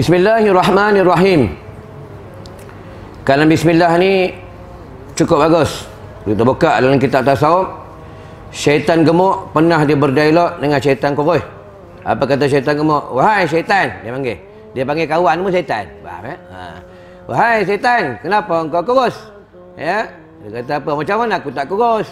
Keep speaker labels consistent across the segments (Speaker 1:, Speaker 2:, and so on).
Speaker 1: Bismillahirrahmanirrahim Kalau bismillah ni Cukup bagus Kita buka dalam kitab tasawuf Syaitan gemuk pernah dia berdialog dengan syaitan kurus Apa kata syaitan gemuk? Wahai syaitan Dia panggil Dia panggil kawan pun syaitan Faham ya? Ha. Wahai syaitan Kenapa engkau kurus? Ya? Dia kata apa? Macam mana aku tak kurus?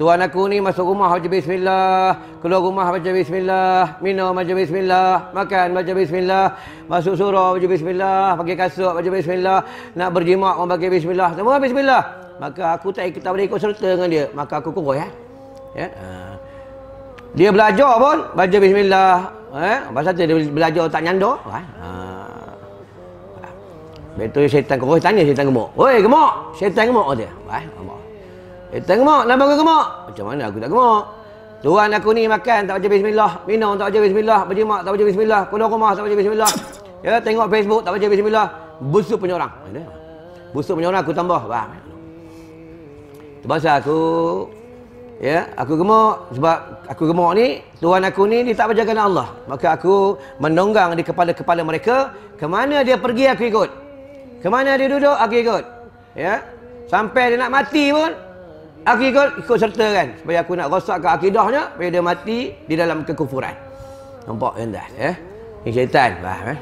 Speaker 1: Tuan aku ni masuk rumah baca bismillah, keluar rumah baca bismillah, minum baca bismillah, makan baca bismillah, masuk surau baca bismillah, pakai kasut baca bismillah, nak berjimak pun pakai bismillah, semua bismillah. Maka aku tak ikut tak boleh ikut serta dengan dia. Maka aku kurus ya. ya. Dia belajar pun baca bismillah. Eh, pasal dia belajar tak nyandok. Ha. Betul syaitan kurus tanya syaitan gemuk. Oi gemuk, syaitan gemuk dia. Ha. Eh? Eh, tak gemuk, nak aku gemuk. Macam mana aku tak gemuk? Tuan aku ni makan tak baca bismillah, minum tak baca bismillah, berjimat tak baca bismillah, keluar rumah tak baca bismillah. Ya, tengok Facebook tak baca bismillah, busuk punya orang. Busuk punya orang aku tambah, bang. aku ya, aku gemuk sebab aku gemuk ni tuan aku ni dia tak berjaga Allah. Maka aku menonggang di kepala-kepala mereka, ke mana dia pergi aku ikut. Ke mana dia duduk aku ikut. Ya. Sampai dia nak mati pun Aku ikut, ikut serta kan. Supaya aku nak rosakkan akidahnya. Supaya dia mati di dalam kekufuran. Nampak kan dah? Eh? Ini syaitan. Faham eh?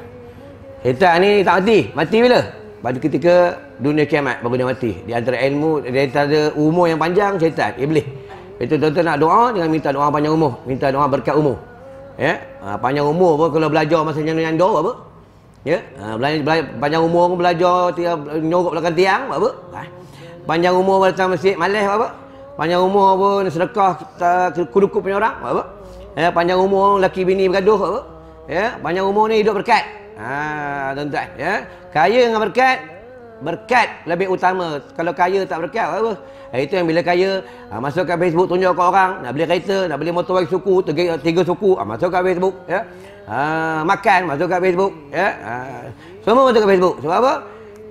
Speaker 1: Syaitan ni tak mati. Mati bila? Pada ketika dunia kiamat baru dia mati. Di antara ilmu, di antara umur yang panjang, syaitan. Iblis. Itu tuan-tuan nak doa dengan minta doa panjang umur. Minta doa berkat umur. Ya? Yeah? Ha, panjang umur pun kalau belajar masa yang yang doa apa? Ya? Ha, belajar, belajar, panjang umur pun belajar tiang, nyorok belakang tiang apa? Ha? panjang umur datang masjid malas apa? Panjang umur apa nak sedekah kita kudukup punya orang apa? Ya, panjang umur laki bini bergaduh apa? Ya, panjang umur ni hidup berkat. Ha, tuan-tuan, ya. Kaya dengan berkat berkat lebih utama. Kalau kaya tak berkat apa? Ha, itu yang bila kaya ha, masuk kat Facebook tunjuk kat orang nak beli kereta, nak beli motor bagi suku, tiga, tiga suku, ha, masuk kat Facebook, ya. Ha, makan masuk kat Facebook, ya. Ha, semua masuk kat Facebook. Sebab apa?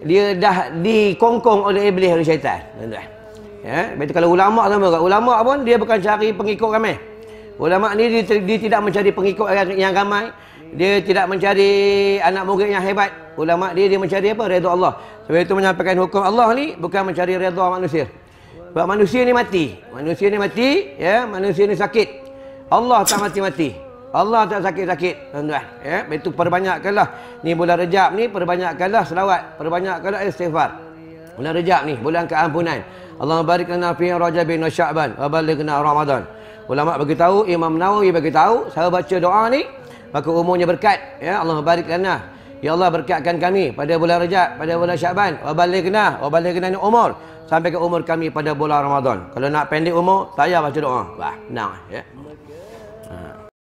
Speaker 1: dia dah dikongkong oleh iblis oleh syaitan tuan-tuan ya betul kalau ulama sama ulama pun dia bukan cari pengikut ramai ulama ni dia, dia tidak mencari pengikut yang ramai dia tidak mencari anak murid yang hebat ulama dia dia mencari apa redha Allah sebab itu menyampaikan hukum Allah ni bukan mencari redha manusia sebab manusia ni mati manusia ni mati ya manusia ni sakit Allah tak mati-mati Allah tak sakit-sakit tuan-tuan ya betul perbanyakkanlah ni bulan Rejab ni perbanyakkanlah selawat perbanyakkanlah istighfar bulan Rejab ni bulan keampunan Allah barikkan fi Rajab wa Sya'ban wa balighna Ramadan ulama bagi tahu Imam Nawawi bagi tahu saya baca doa ni maka umurnya berkat ya Allah barikkan ya Allah berkatkan kami pada bulan Rejab pada bulan Sya'ban wa balighna wa balighna ni umur sampai ke umur kami pada bulan Ramadan kalau nak pendek umur saya baca doa bah nah ya